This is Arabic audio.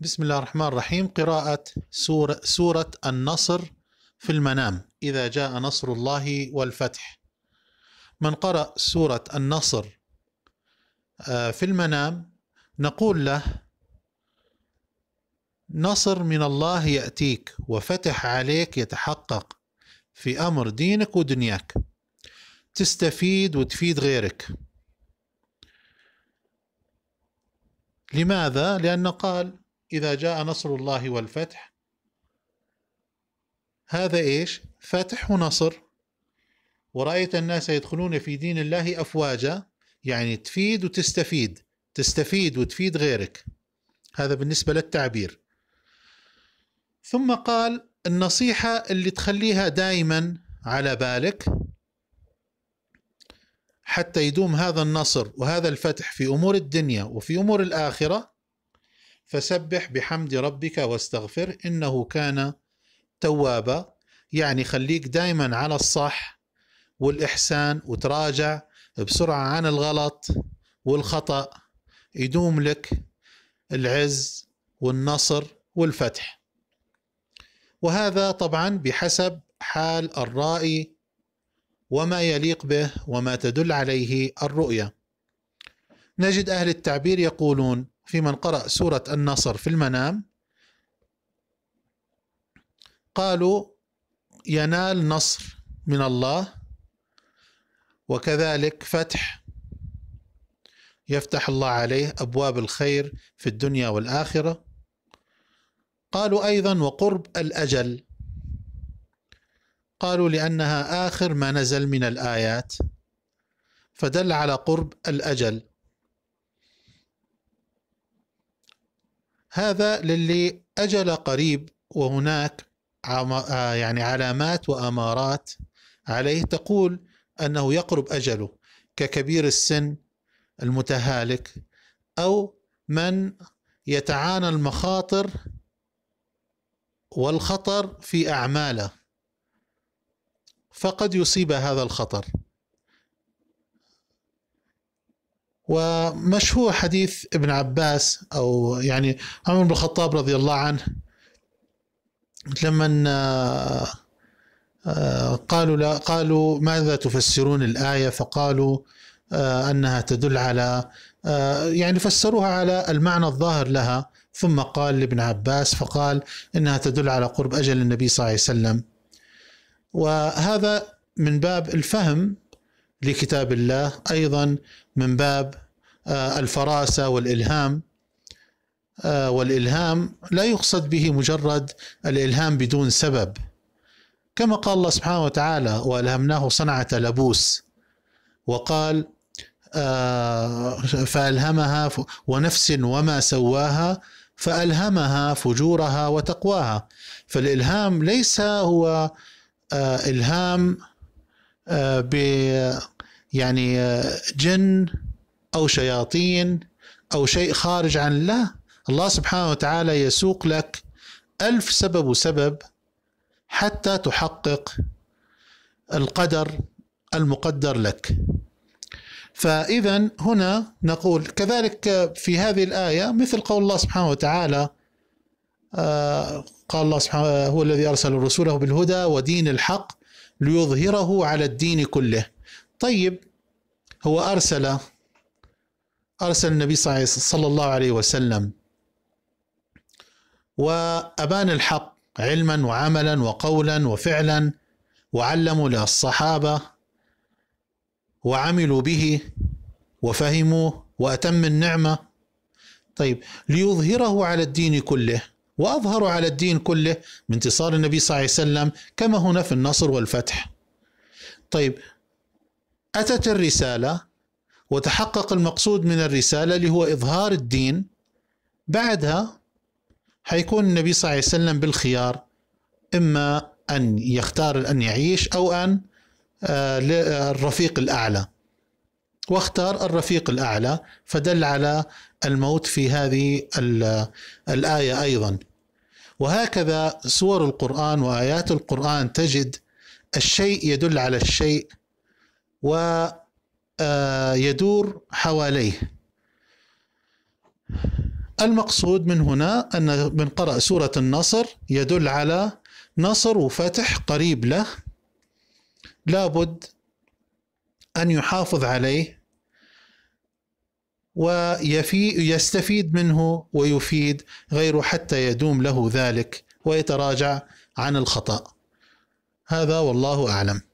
بسم الله الرحمن الرحيم قراءة سورة, سورة النصر في المنام إذا جاء نصر الله والفتح من قرأ سورة النصر آه، في المنام نقول له نصر من الله يأتيك وفتح عليك يتحقق في أمر دينك ودنياك تستفيد وتفيد غيرك لماذا؟ لأنه قال إذا جاء نصر الله والفتح هذا إيش فتح ونصر ورأيت الناس يدخلون في دين الله أفواجا يعني تفيد وتستفيد تستفيد وتفيد غيرك هذا بالنسبة للتعبير ثم قال النصيحة اللي تخليها دائما على بالك حتى يدوم هذا النصر وهذا الفتح في امور الدنيا وفي امور الاخره فسبح بحمد ربك واستغفر انه كان توابا يعني خليك دائما على الصح والاحسان وتراجع بسرعه عن الغلط والخطا يدوم لك العز والنصر والفتح وهذا طبعا بحسب حال الرائي وما يليق به وما تدل عليه الرؤيه نجد اهل التعبير يقولون في من قرأ سورة النصر في المنام قالوا ينال نصر من الله وكذلك فتح يفتح الله عليه ابواب الخير في الدنيا والاخره قالوا ايضا وقرب الاجل قالوا لانها اخر ما نزل من الايات فدل على قرب الاجل هذا للي أجل قريب وهناك آه، يعني علامات وأمارات عليه تقول أنه يقرب أجله ككبير السن المتهالك أو من يتعانى المخاطر والخطر في أعماله فقد يصيب هذا الخطر ومشهور حديث ابن عباس او يعني عمر بن الخطاب رضي الله عنه لما آه، آه، قالوا لا قالوا ماذا تفسرون الايه فقالوا آه، انها تدل على يعني فسروها على المعنى الظاهر لها ثم قال لابن عباس فقال انها تدل على قرب اجل النبي صلى الله عليه وسلم وهذا من باب الفهم لكتاب الله ايضا من باب آه، الفراسه والالهام آه، والالهام لا يقصد به مجرد الالهام بدون سبب كما قال الله سبحانه وتعالى والهمناه صنعه لبوس وقال آه، فالهمها ونفس وما سواها فالهمها فجورها وتقواها فالالهام ليس هو الهام آه، ب يعني آه، جن او شياطين او شيء خارج عن الله الله سبحانه وتعالى يسوق لك ألف سبب وسبب حتى تحقق القدر المقدر لك فإذا هنا نقول كذلك في هذه الآية مثل قول الله سبحانه وتعالى آه، قال الله سبحانه هو الذي أرسل رسوله بالهدى ودين الحق ليظهره على الدين كله طيب هو أرسل أرسل النبي صلى الله عليه وسلم وأبان الحق علما وعملا وقولا وفعلا وعلموا للصحابة وعملوا به وفهموا وأتم النعمة طيب ليظهره على الدين كله وأظهروا على الدين كله بانتصار النبي صلى الله عليه وسلم كما هنا في النصر والفتح طيب أتت الرسالة وتحقق المقصود من الرسالة اللي هو إظهار الدين بعدها حيكون النبي صلى الله عليه وسلم بالخيار إما أن يختار أن يعيش أو أن آه، الرفيق الأعلى واختار الرفيق الاعلى فدل على الموت في هذه الايه ايضا وهكذا سور القران وايات القران تجد الشيء يدل على الشيء ويدور آه، حواليه المقصود من هنا ان من قرأ سوره النصر يدل على نصر وفتح قريب له لابد ان يحافظ عليه ويستفيد منه ويفيد غيره حتى يدوم له ذلك ويتراجع عن الخطأ هذا والله أعلم